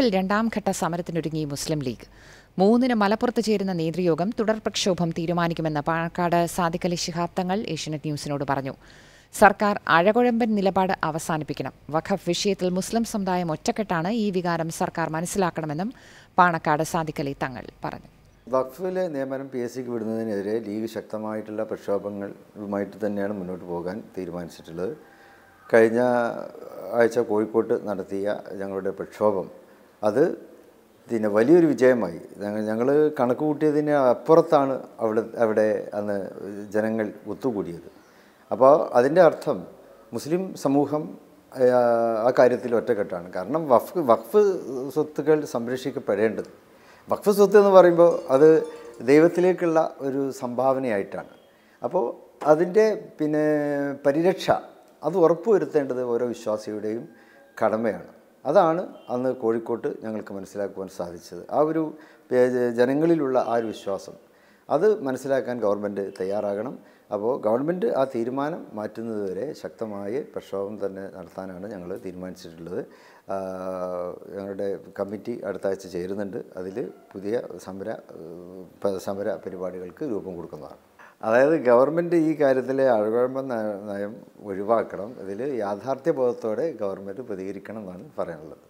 F രണ്ടാംഘട്ട സമരത്തിനൊരുങ്ങി മുസ്ലിം league മൂന്നിന് മലപ്പുറത്ത് ചേരുന്ന നേതൃയോഗം തുടർ പ്രക്ഷോഭം തീരുമാനിക്കുമെന്ന് പാണക്കാട് സാദിഖലി ശിഹാബ് തങ്ങൾ ഏഷ്യനെറ്റ് ന്യൂസിനോട് പറഞ്ഞു സർക്കാർ അഴകുഴമ്പൻ നിലപാട് അവസാനിപ്പിക്കണം വഖഫ് വിഷയത്തിൽ മുസ്ലിം സമുദായം ഒറ്റക്കെട്ടാണ് ഈ വികാരം സർക്കാർ മനസ്സിലാക്കണമെന്നും പാണക്കാട് സാദിഖലി തങ്ങൾ പറഞ്ഞു വഖഫിലെ നിയമനം പി എസ് സിക്ക് വിടുന്നതിനെതിരെ ലീഗ് ശക്തമായിട്ടുള്ള പ്രക്ഷോഭങ്ങളുമായിട്ട് തന്നെയാണ് മുന്നോട്ട് പോകാൻ തീരുമാനിച്ചിട്ടുള്ളത് കഴിഞ്ഞ ആഴ്ച കോഴിക്കോട്ട് നടത്തിയ ഞങ്ങളുടെ പ്രക്ഷോഭം അത് പിന്നെ വലിയൊരു വിജയമായി ഞങ്ങൾ ഞങ്ങൾ കണക്ക് കൂട്ടിയതിന് അപ്പുറത്താണ് അവിടെ അവിടെ അന്ന് ജനങ്ങൾ ഒത്തുകൂടിയത് അപ്പോൾ അതിൻ്റെ അർത്ഥം മുസ്ലിം സമൂഹം ആ കാര്യത്തിൽ ഒറ്റക്കെട്ടാണ് കാരണം വഫ് വഖഫ് സ്വത്തുക്കൾ സംരക്ഷിക്കപ്പെടേണ്ടത് വഖഫ് സ്വത്ത് എന്ന് പറയുമ്പോൾ അത് ദൈവത്തിലേക്കുള്ള ഒരു സംഭാവനയായിട്ടാണ് അപ്പോൾ അതിൻ്റെ പിന്നെ പരിരക്ഷ അത് ഉറപ്പുവരുത്തേണ്ടത് ഓരോ വിശ്വാസിയുടെയും കടമയാണ് അതാണ് അന്ന് കോഴിക്കോട്ട് ഞങ്ങൾക്ക് മനസ്സിലാക്കുവാൻ സാധിച്ചത് ആ ഒരു ജനങ്ങളിലുള്ള ആ ഒരു വിശ്വാസം അത് മനസ്സിലാക്കാൻ ഗവൺമെൻറ് തയ്യാറാകണം അപ്പോൾ ഗവൺമെൻറ് ആ തീരുമാനം മാറ്റുന്നതുവരെ ശക്തമായ പ്രക്ഷോഭം തന്നെ നടത്താനാണ് ഞങ്ങൾ തീരുമാനിച്ചിട്ടുള്ളത് ഞങ്ങളുടെ കമ്മിറ്റി അടുത്ത ആഴ്ച ചേരുന്നുണ്ട് അതിൽ പുതിയ സമര സമര പരിപാടികൾക്ക് രൂപം കൊടുക്കുന്നതാണ് അതായത് ഗവൺമെൻറ് ഈ കാര്യത്തിലെ അഴകുഴമ്പ നയം ഒഴിവാക്കണം ഇതിൽ യാഥാർത്ഥ്യബോധത്തോടെ ഗവൺമെൻറ് പ്രതികരിക്കണം എന്നാണ് പറയാനുള്ളത്